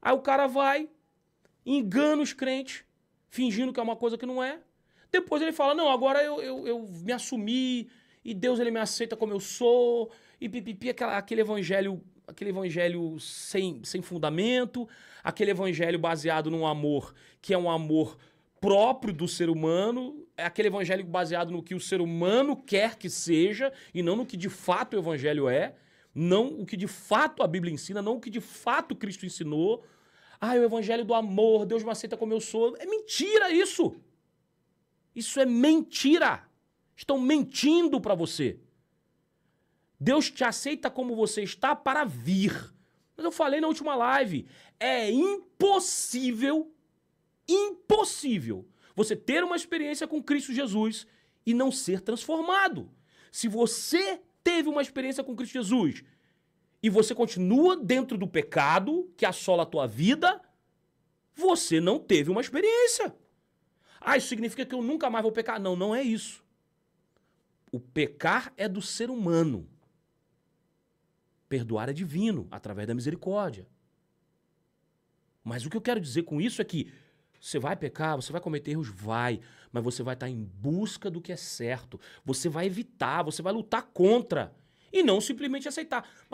Aí o cara vai, engana os crentes, fingindo que é uma coisa que não é. Depois ele fala: Não, agora eu, eu, eu me assumi e Deus ele me aceita como eu sou. E pipipi, aquela, aquele evangelho aquele evangelho sem, sem fundamento, aquele evangelho baseado num amor que é um amor próprio do ser humano, é aquele evangelho baseado no que o ser humano quer que seja e não no que de fato o evangelho é não o que de fato a Bíblia ensina, não o que de fato Cristo ensinou. Ah, é o evangelho do amor, Deus me aceita como eu sou. É mentira isso. Isso é mentira. Estão mentindo para você. Deus te aceita como você está para vir. Mas eu falei na última live, é impossível, impossível você ter uma experiência com Cristo Jesus e não ser transformado. Se você teve uma experiência com Cristo Jesus e você continua dentro do pecado que assola a tua vida, você não teve uma experiência. Ah, isso significa que eu nunca mais vou pecar. Não, não é isso. O pecar é do ser humano. Perdoar é divino, através da misericórdia. Mas o que eu quero dizer com isso é que você vai pecar, você vai cometer erros? Vai. Mas você vai estar em busca do que é certo. Você vai evitar, você vai lutar contra. E não simplesmente aceitar.